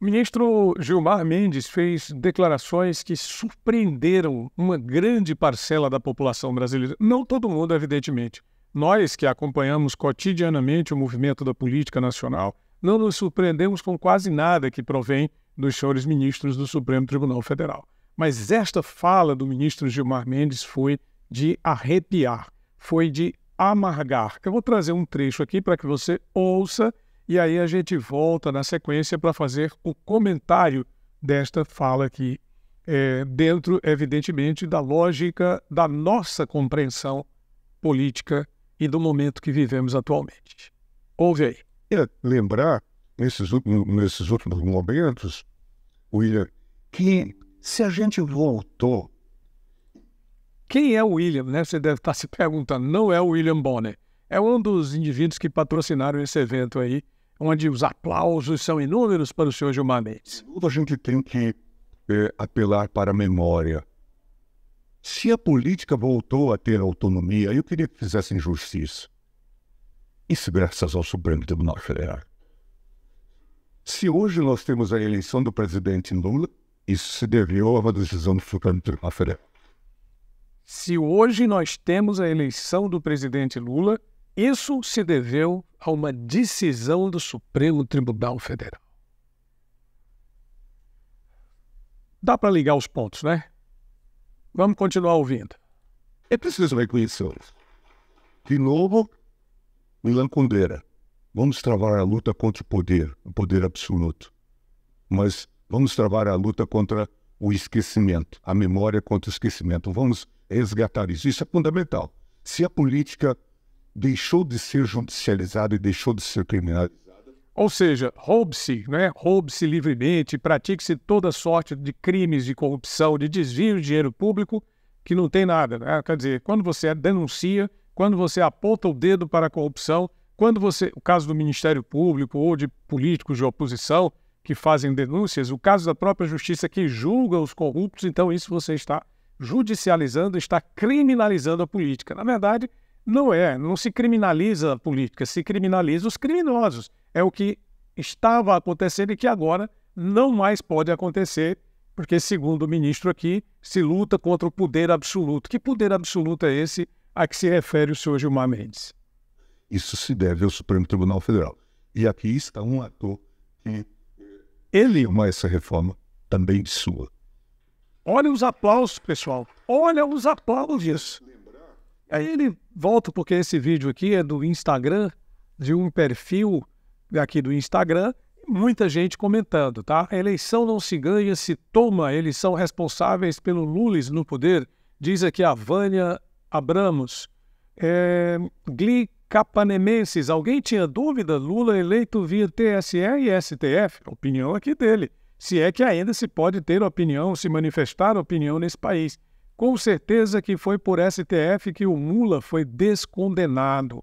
O ministro Gilmar Mendes fez declarações que surpreenderam uma grande parcela da população brasileira. Não todo mundo, evidentemente. Nós que acompanhamos cotidianamente o movimento da política nacional, não nos surpreendemos com quase nada que provém dos senhores ministros do Supremo Tribunal Federal. Mas esta fala do ministro Gilmar Mendes foi de arrepiar, foi de amargar. Eu vou trazer um trecho aqui para que você ouça e aí a gente volta na sequência para fazer o comentário desta fala aqui, é, dentro, evidentemente, da lógica da nossa compreensão política e do momento que vivemos atualmente. Ouve aí. É, lembrar, nesses, nesses últimos momentos, William, que se a gente voltou. Quem é o William, né? Você deve estar se perguntando. Não é o William Bonner é um dos indivíduos que patrocinaram esse evento aí, onde os aplausos são inúmeros para o senhor Gilmar Mendes. A gente tem que é, apelar para a memória. Se a política voltou a ter autonomia, eu queria que fizessem justiça. Isso graças ao Supremo Tribunal Federal. Se hoje nós temos a eleição do presidente Lula, isso se deveu a uma decisão do Supremo Tribunal Federal. Se hoje nós temos a eleição do presidente Lula, isso se deveu a uma decisão do Supremo Tribunal Federal. Dá para ligar os pontos, né? Vamos continuar ouvindo. É preciso reconhecer. De novo, Milan Kundera. Vamos travar a luta contra o poder, o poder absoluto. Mas vamos travar a luta contra o esquecimento, a memória contra o esquecimento. Vamos resgatar isso. Isso é fundamental. Se a política deixou de ser judicializada e deixou de ser criminalizada. Ou seja, roube-se, né? roube-se livremente, pratique-se toda sorte de crimes, de corrupção, de desvio de dinheiro público, que não tem nada. Né? Quer dizer, quando você denuncia, quando você aponta o dedo para a corrupção, quando você. O caso do Ministério Público ou de políticos de oposição que fazem denúncias, o caso da própria justiça que julga os corruptos, então isso você está judicializando, está criminalizando a política. Na verdade, não é, não se criminaliza a política, se criminaliza os criminosos. É o que estava acontecendo e que agora não mais pode acontecer, porque, segundo o ministro aqui, se luta contra o poder absoluto. Que poder absoluto é esse a que se refere o senhor Gilmar Mendes? Isso se deve ao Supremo Tribunal Federal. E aqui está um ator que ele uma essa reforma também de sua. Olha os aplausos, pessoal. Olha os aplausos. Aí ele volta, porque esse vídeo aqui é do Instagram, de um perfil aqui do Instagram, muita gente comentando, tá? A eleição não se ganha, se toma, eles são responsáveis pelo Lulis no poder, diz aqui a Vânia Abramos. É, Gli Capanemenses, alguém tinha dúvida? Lula eleito via TSE e STF? Opinião aqui dele. Se é que ainda se pode ter opinião, se manifestar opinião nesse país. Com certeza que foi por STF que o Mula foi descondenado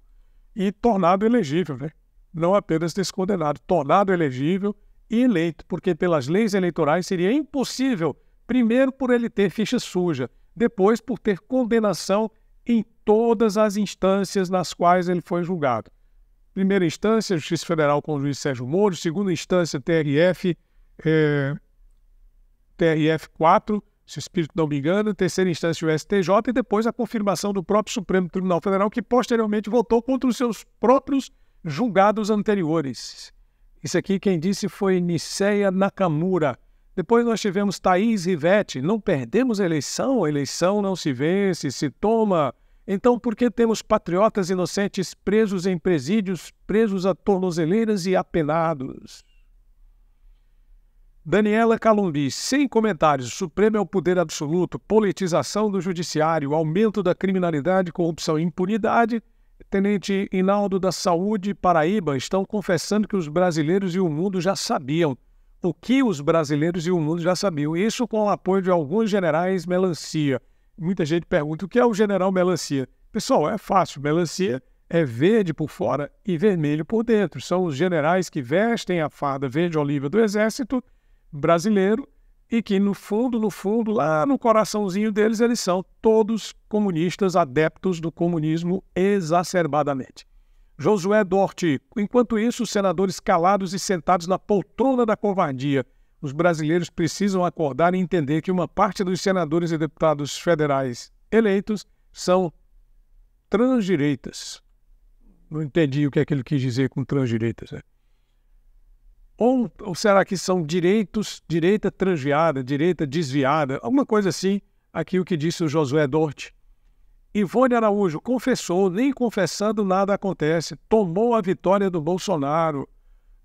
e tornado elegível, né? Não apenas descondenado, tornado elegível e eleito, porque pelas leis eleitorais seria impossível, primeiro por ele ter ficha suja, depois por ter condenação em todas as instâncias nas quais ele foi julgado. Primeira instância, Justiça Federal com o juiz Sérgio Moro, segunda instância, TRF, TRF 4, se o espírito não me engana, terceira instância o STJ e depois a confirmação do próprio Supremo Tribunal Federal, que posteriormente votou contra os seus próprios julgados anteriores. Isso aqui quem disse foi Niceia Nakamura. Depois nós tivemos Thaís Rivetti. Não perdemos a eleição, a eleição não se vence, se toma. Então por que temos patriotas inocentes presos em presídios, presos a tornozeleiras e apenados? Daniela Calumbi, sem comentários. O Supremo é o poder absoluto, politização do judiciário, aumento da criminalidade, corrupção e impunidade. Tenente Inaldo da Saúde Paraíba estão confessando que os brasileiros e o mundo já sabiam. O que os brasileiros e o mundo já sabiam. Isso com o apoio de alguns generais melancia. Muita gente pergunta o que é o general melancia. Pessoal, é fácil. Melancia é verde por fora e vermelho por dentro. São os generais que vestem a farda verde-oliva do Exército brasileiro e que, no fundo, no fundo, lá no coraçãozinho deles, eles são todos comunistas, adeptos do comunismo exacerbadamente. Josué Dorte, enquanto isso, os senadores calados e sentados na poltrona da covardia. Os brasileiros precisam acordar e entender que uma parte dos senadores e deputados federais eleitos são transdireitas. Não entendi o que é que ele quis dizer com transdireitas. Né? Ou, ou será que são direitos, direita transviada, direita desviada, alguma coisa assim, aqui o que disse o Josué Dorte. Ivone Araújo confessou, nem confessando nada acontece, tomou a vitória do Bolsonaro.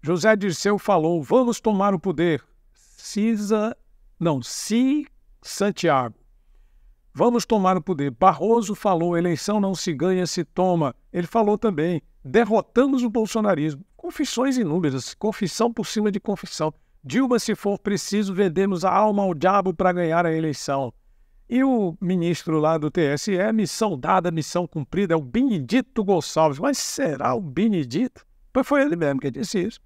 José Dirceu falou, vamos tomar o poder. Cisa, não, Si Santiago. Vamos tomar o poder. Barroso falou, eleição não se ganha, se toma. Ele falou também, derrotamos o bolsonarismo confissões inúmeras, confissão por cima de confissão. Dilma, se for preciso, vendemos a alma ao diabo para ganhar a eleição. E o ministro lá do TSE, missão dada, missão cumprida, é o Benedito Gonçalves. Mas será o Benedito? Pois foi ele mesmo que disse isso.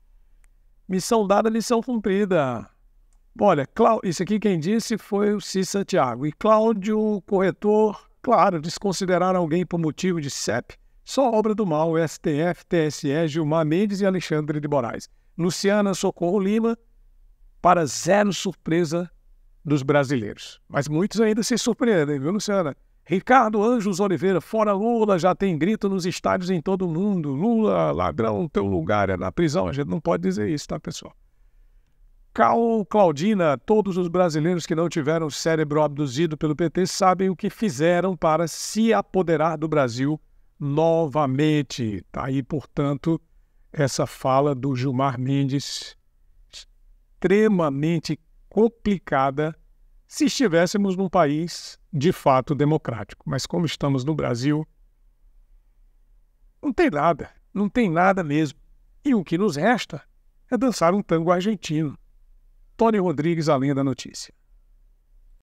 Missão dada, missão cumprida. Olha, isso aqui quem disse foi o Cis Santiago. E Cláudio, corretor, claro, desconsiderar alguém por motivo de CEP só obra do mal, STF, TSE, Gilmar Mendes e Alexandre de Moraes. Luciana Socorro Lima, para zero surpresa dos brasileiros. Mas muitos ainda se surpreendem, viu, Luciana? Ricardo Anjos Oliveira, fora Lula, já tem grito nos estádios em todo o mundo. Lula, ladrão, teu lugar é na prisão. A gente não pode dizer isso, tá, pessoal? Cal Claudina, todos os brasileiros que não tiveram cérebro abduzido pelo PT sabem o que fizeram para se apoderar do Brasil novamente. Está aí, portanto, essa fala do Gilmar Mendes, extremamente complicada se estivéssemos num país de fato democrático. Mas como estamos no Brasil, não tem nada, não tem nada mesmo. E o que nos resta é dançar um tango argentino. Tony Rodrigues, além da notícia.